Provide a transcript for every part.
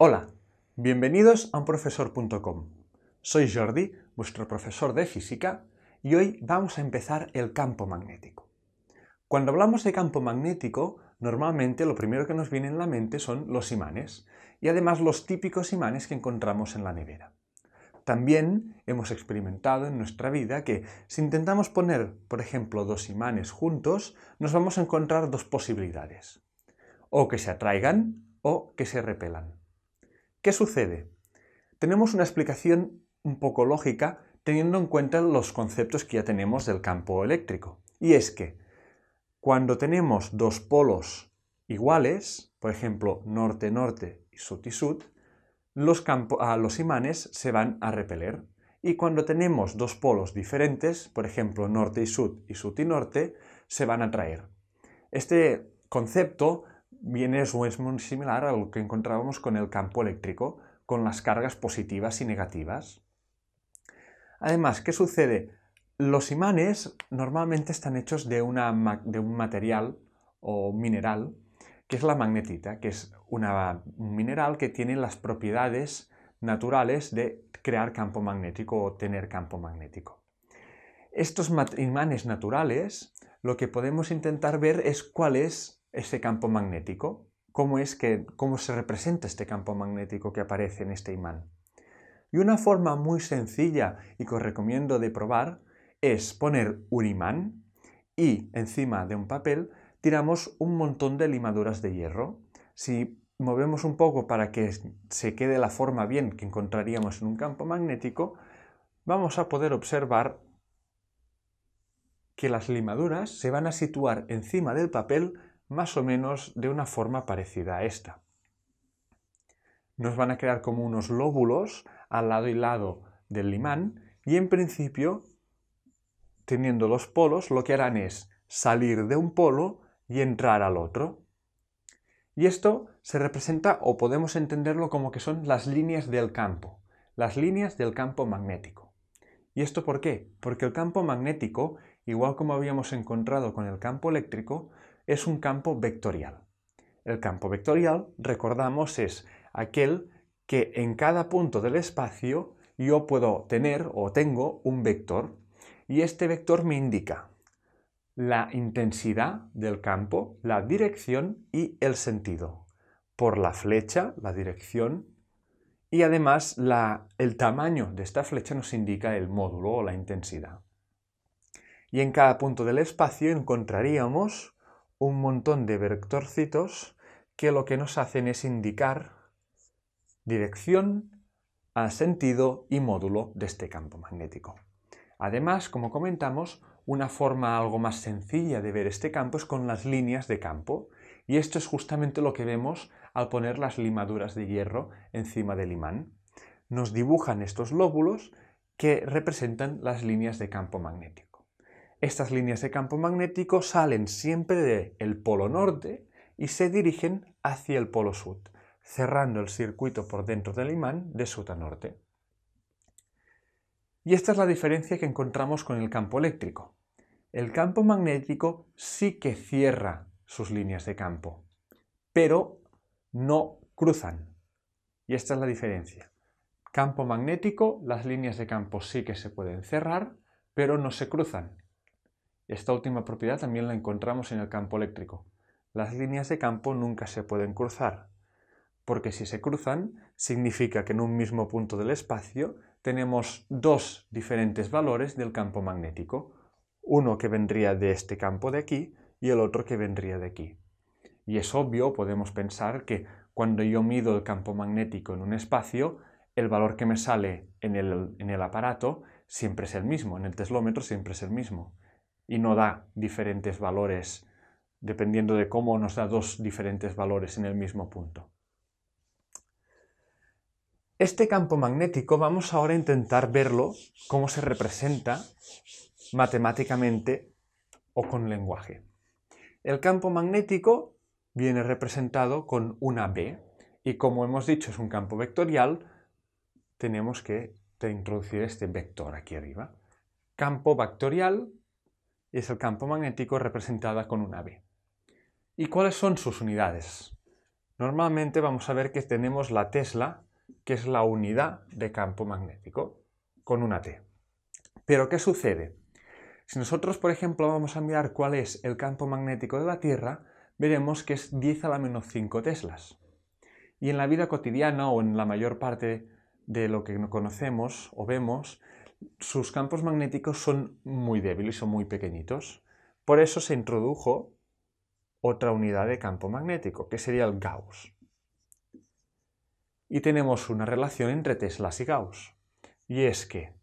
Hola, bienvenidos a unprofesor.com. Soy Jordi, vuestro profesor de física, y hoy vamos a empezar el campo magnético. Cuando hablamos de campo magnético, normalmente lo primero que nos viene en la mente son los imanes, y además los típicos imanes que encontramos en la nevera. También hemos experimentado en nuestra vida que si intentamos poner, por ejemplo, dos imanes juntos, nos vamos a encontrar dos posibilidades. O que se atraigan o que se repelan. ¿Qué sucede? Tenemos una explicación un poco lógica teniendo en cuenta los conceptos que ya tenemos del campo eléctrico. Y es que cuando tenemos dos polos iguales, por ejemplo, norte-norte y sud-sud, los, ah, los imanes se van a repeler. Y cuando tenemos dos polos diferentes, por ejemplo, norte y sud y sud y norte, se van a atraer. Este concepto bien es muy similar a lo que encontrábamos con el campo eléctrico, con las cargas positivas y negativas. Además, ¿qué sucede? Los imanes normalmente están hechos de, una, de un material o mineral, que es la magnetita, que es un mineral que tiene las propiedades naturales de crear campo magnético o tener campo magnético. Estos imanes naturales, lo que podemos intentar ver es cuál es ese campo magnético, cómo es que cómo se representa este campo magnético que aparece en este imán. Y una forma muy sencilla y que os recomiendo de probar es poner un imán y encima de un papel tiramos un montón de limaduras de hierro. Si movemos un poco para que se quede la forma bien que encontraríamos en un campo magnético, vamos a poder observar que las limaduras se van a situar encima del papel más o menos de una forma parecida a esta. Nos van a crear como unos lóbulos al lado y lado del imán y en principio, teniendo los polos, lo que harán es salir de un polo y entrar al otro. Y esto se representa o podemos entenderlo como que son las líneas del campo, las líneas del campo magnético. ¿Y esto por qué? Porque el campo magnético, igual como habíamos encontrado con el campo eléctrico, es un campo vectorial. El campo vectorial, recordamos, es aquel que en cada punto del espacio yo puedo tener o tengo un vector y este vector me indica la intensidad del campo, la dirección y el sentido. Por la flecha, la dirección y además el tamaño de esta flecha nos indica el módulo o la intensidad. Y en cada punto del espacio encontraríamos un montón de vectorcitos que lo que nos hacen es indicar dirección, sentido y módulo de este campo magnético. Además, como comentamos, una forma algo más sencilla de ver este campo es con las líneas de campo, y esto es justamente lo que vemos al poner las limaduras de hierro encima del imán. Nos dibujan estos lóbulos que representan las líneas de campo magnético. Estas líneas de campo magnético salen siempre del polo norte y se dirigen hacia el polo sur, cerrando el circuito por dentro del imán de sur a norte. Y esta es la diferencia que encontramos con el campo eléctrico. El campo magnético sí que cierra sus líneas de campo, pero no cruzan. Y esta es la diferencia. Campo magnético, las líneas de campo sí que se pueden cerrar, pero no se cruzan. Esta última propiedad también la encontramos en el campo eléctrico. Las líneas de campo nunca se pueden cruzar, porque si se cruzan, significa que en un mismo punto del espacio tenemos dos diferentes valores del campo magnético, uno que vendría de este campo de aquí y el otro que vendría de aquí. Y es obvio, podemos pensar que cuando yo mido el campo magnético en un espacio, el valor que me sale en el, en el aparato siempre es el mismo, en el teslómetro siempre es el mismo y no da diferentes valores dependiendo de cómo nos da dos diferentes valores en el mismo punto. Este campo magnético vamos ahora a intentar verlo, cómo se representa matemáticamente o con lenguaje. El campo magnético viene representado con una B y como hemos dicho es un campo vectorial, tenemos que introducir este vector aquí arriba. Campo vectorial es el campo magnético representada con una B. ¿Y cuáles son sus unidades? Normalmente vamos a ver que tenemos la Tesla, que es la unidad de campo magnético, con una T. Pero ¿qué sucede? Si nosotros, por ejemplo, vamos a mirar cuál es el campo magnético de la Tierra, veremos que es 10 a la menos 5 Teslas. Y en la vida cotidiana o en la mayor parte de lo que conocemos o vemos, sus campos magnéticos son muy débiles, son muy pequeñitos. Por eso se introdujo otra unidad de campo magnético, que sería el Gauss. Y tenemos una relación entre Teslas y Gauss. Y es que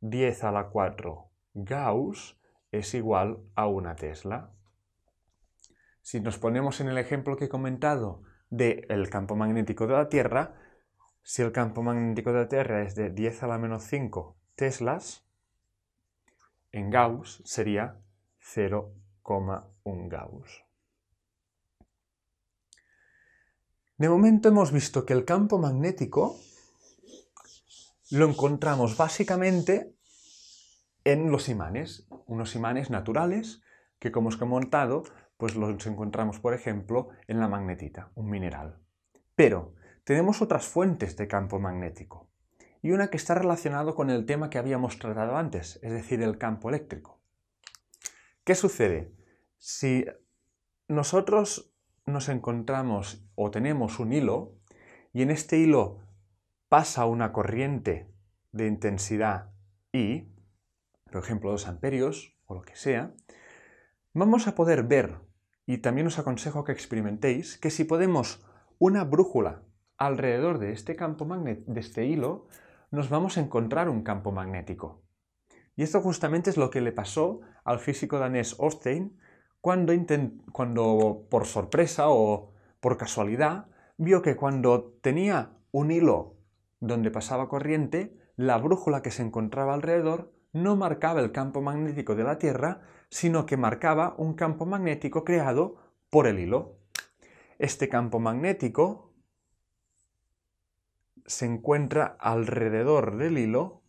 10 a la 4 Gauss es igual a una Tesla. Si nos ponemos en el ejemplo que he comentado del campo magnético de la Tierra, si el campo magnético de la Tierra es de 10 a la menos 5 teslas, en Gauss sería 0,1 Gauss. De momento hemos visto que el campo magnético lo encontramos básicamente en los imanes, unos imanes naturales que como os he comentado, pues los encontramos por ejemplo en la magnetita, un mineral. Pero tenemos otras fuentes de campo magnético y una que está relacionado con el tema que habíamos tratado antes, es decir, el campo eléctrico. ¿Qué sucede? Si nosotros nos encontramos o tenemos un hilo y en este hilo pasa una corriente de intensidad I, por ejemplo 2 amperios o lo que sea, vamos a poder ver, y también os aconsejo que experimentéis, que si podemos una brújula alrededor de este campo magnético, de este hilo, nos vamos a encontrar un campo magnético. Y esto justamente es lo que le pasó al físico danés Ostein cuando, cuando por sorpresa o por casualidad vio que cuando tenía un hilo donde pasaba corriente, la brújula que se encontraba alrededor no marcaba el campo magnético de la Tierra, sino que marcaba un campo magnético creado por el hilo. Este campo magnético se encuentra alrededor del hilo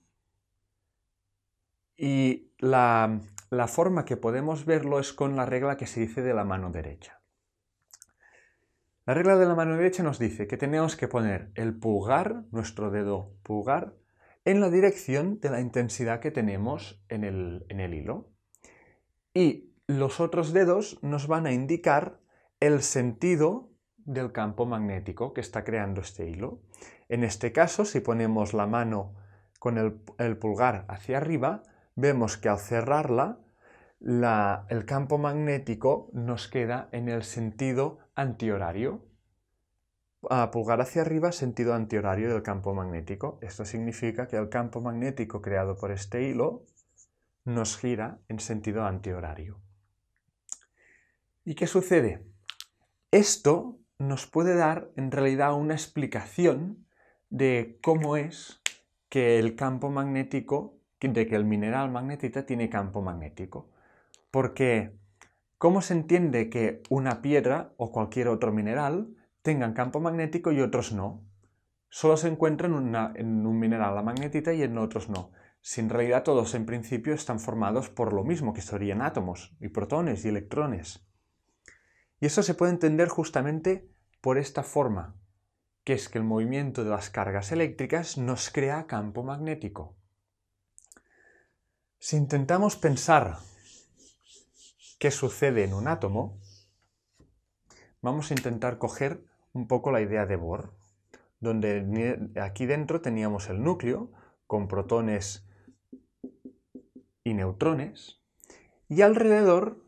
y la, forma que podemos verlo es con la regla que se dice de la mano derecha. La regla de la mano derecha nos dice que tenemos que poner el pulgar, nuestro dedo pulgar, en la dirección de la intensidad que tenemos en el, en el, hilo. Y los otros dedos nos van a indicar el sentido del campo magnético que está creando este hilo. En este caso, si ponemos la mano con el, pulgar hacia arriba, vemos que al cerrarla, el campo magnético nos queda en el sentido antihorario. A pulgar hacia arriba, sentido antihorario del campo magnético. Esto significa que el campo magnético creado por este hilo nos gira en sentido antihorario. ¿Y qué sucede? Esto nos puede dar en realidad una explicación de cómo es que el campo magnético, de que el mineral magnetita tiene campo magnético. Porque, ¿cómo se entiende que una piedra o cualquier otro mineral tengan campo magnético y otros no? Solo se encuentran en, en un mineral la magnetita y en otros no. Si en realidad todos en principio están formados por lo mismo, que serían átomos, y protones y electrones. Y eso se puede entender justamente por esta forma, que es que el movimiento de las cargas eléctricas nos crea campo magnético. Si intentamos pensar qué sucede en un átomo, vamos a intentar coger un poco la idea de Bohr, donde aquí dentro teníamos el núcleo con protones y neutrones, y alrededor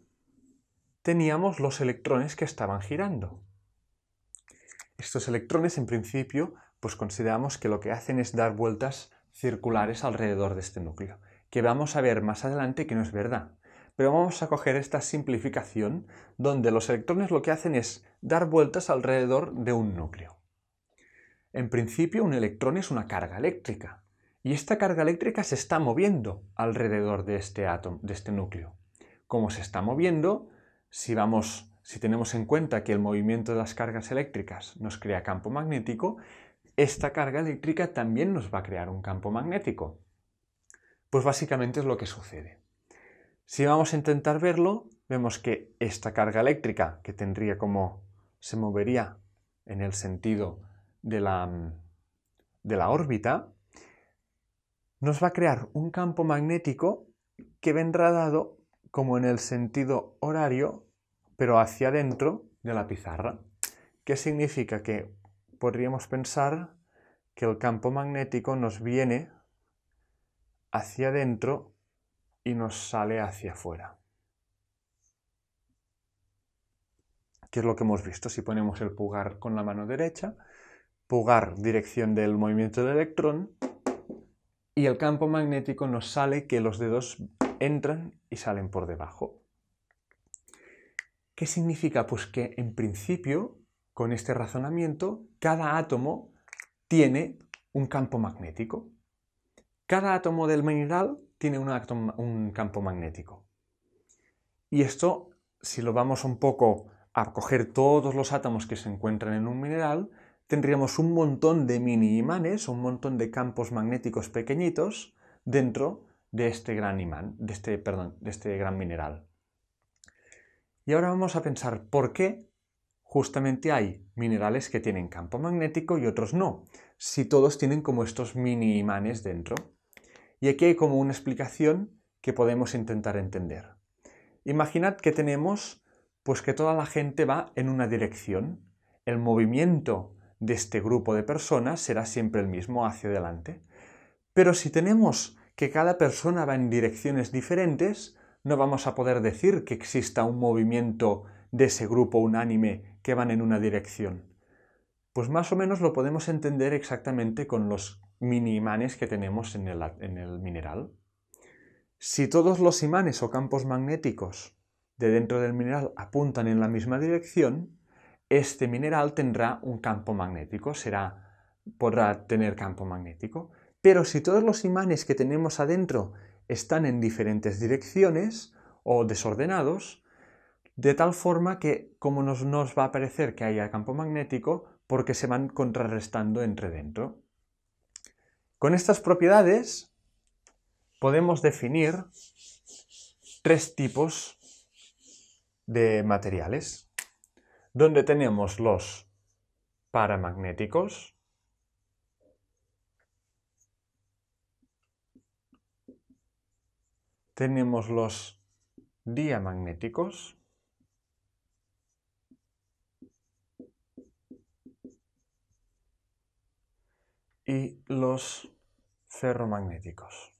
teníamos los electrones que estaban girando. Estos electrones, en principio, pues consideramos que lo que hacen es dar vueltas circulares alrededor de este núcleo, que vamos a ver más adelante que no es verdad. Pero vamos a coger esta simplificación donde los electrones lo que hacen es dar vueltas alrededor de un núcleo. En principio, un electrón es una carga eléctrica, y esta carga eléctrica se está moviendo alrededor de este átomo, de este núcleo. Como se está moviendo, si vamos si tenemos en cuenta que el movimiento de las cargas eléctricas nos crea campo magnético, esta carga eléctrica también nos va a crear un campo magnético. Pues básicamente es lo que sucede. Si vamos a intentar verlo, vemos que esta carga eléctrica, que tendría como se movería en el sentido de la, de la órbita, nos va a crear un campo magnético que vendrá dado como en el sentido horario pero hacia adentro de la pizarra. ¿Qué significa? Que podríamos pensar que el campo magnético nos viene hacia adentro y nos sale hacia afuera. ¿Qué es lo que hemos visto? Si ponemos el pugar con la mano derecha, pugar, dirección del movimiento del electrón, y el campo magnético nos sale que los dedos entran y salen por debajo. ¿Qué significa? Pues que en principio, con este razonamiento, cada átomo tiene un campo magnético. Cada átomo del mineral tiene un, campo magnético. Y esto, si lo vamos un poco a coger todos los átomos que se encuentran en un mineral, tendríamos un montón de mini imanes, un montón de campos magnéticos pequeñitos dentro de este gran imán, de este, perdón, de este gran mineral. Y ahora vamos a pensar por qué justamente hay minerales que tienen campo magnético y otros no, si todos tienen como estos mini imanes dentro. Y aquí hay como una explicación que podemos intentar entender. Imaginad que tenemos pues que toda la gente va en una dirección. El movimiento de este grupo de personas será siempre el mismo hacia adelante. Pero si tenemos que cada persona va en direcciones diferentes, no vamos a poder decir que exista un movimiento de ese grupo unánime que van en una dirección. Pues más o menos lo podemos entender exactamente con los mini imanes que tenemos en el, mineral. Si todos los imanes o campos magnéticos de dentro del mineral apuntan en la misma dirección, este mineral tendrá un campo magnético, será, podrá tener campo magnético. Pero si todos los imanes que tenemos adentro están en diferentes direcciones o desordenados, de tal forma que como nos, nos va a parecer que haya campo magnético, porque se van contrarrestando entre dentro. Con estas propiedades podemos definir tres tipos de materiales, donde tenemos los paramagnéticos, Tenemos los diamagnéticos. Y los ferromagnéticos.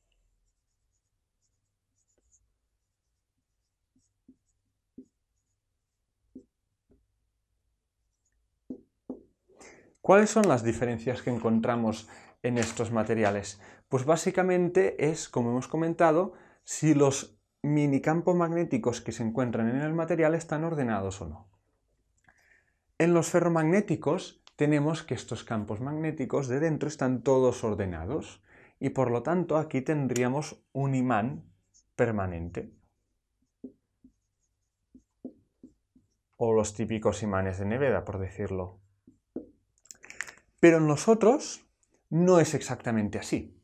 ¿Cuáles son las diferencias que encontramos en estos materiales? Pues básicamente es, como hemos comentado, si los minicampos magnéticos que se encuentran en el material están ordenados o no. En los ferromagnéticos tenemos que estos campos magnéticos de dentro están todos ordenados y por lo tanto aquí tendríamos un imán permanente. O los típicos imanes de Neveda, por decirlo. Pero en los otros no es exactamente así.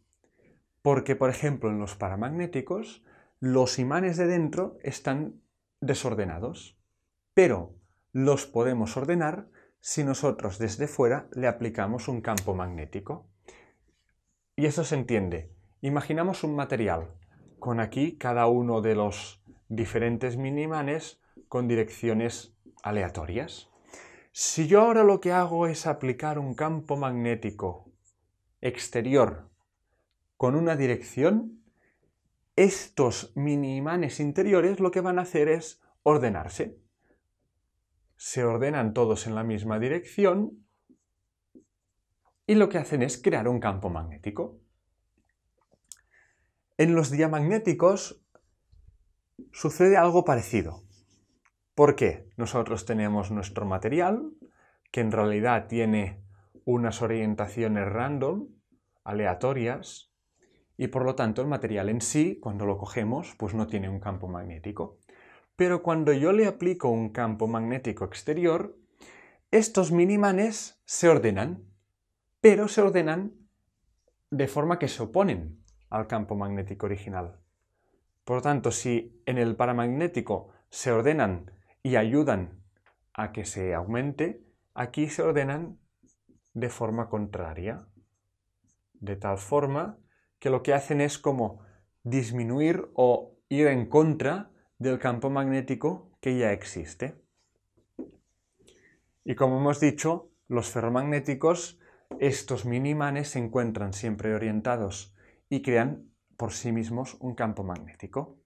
Porque, por ejemplo, en los paramagnéticos, los imanes de dentro están desordenados, pero los podemos ordenar si nosotros desde fuera le aplicamos un campo magnético. Y eso se entiende. Imaginamos un material con aquí cada uno de los diferentes mini imanes con direcciones aleatorias. Si yo ahora lo que hago es aplicar un campo magnético exterior con una dirección, estos mini imanes interiores lo que van a hacer es ordenarse. Se ordenan todos en la misma dirección y lo que hacen es crear un campo magnético. En los diamagnéticos sucede algo parecido. ¿Por qué? Nosotros tenemos nuestro material, que en realidad tiene unas orientaciones random, aleatorias, y por lo tanto el material en sí, cuando lo cogemos, pues no tiene un campo magnético. Pero cuando yo le aplico un campo magnético exterior, estos minimanes se ordenan, pero se ordenan de forma que se oponen al campo magnético original. Por lo tanto, si en el paramagnético se ordenan y ayudan a que se aumente, aquí se ordenan de forma contraria. De tal forma que lo que hacen es como disminuir o ir en contra del campo magnético que ya existe. Y como hemos dicho, los ferromagnéticos, estos minimanes, se encuentran siempre orientados y crean por sí mismos un campo magnético.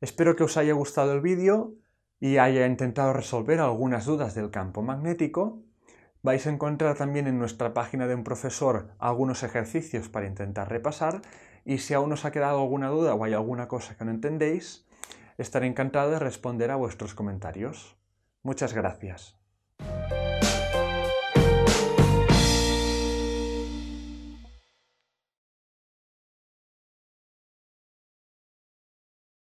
Espero que os haya gustado el vídeo y haya intentado resolver algunas dudas del campo magnético. Vais a encontrar también en nuestra página de un profesor algunos ejercicios para intentar repasar y si aún os ha quedado alguna duda o hay alguna cosa que no entendéis, estaré encantado de responder a vuestros comentarios. Muchas gracias.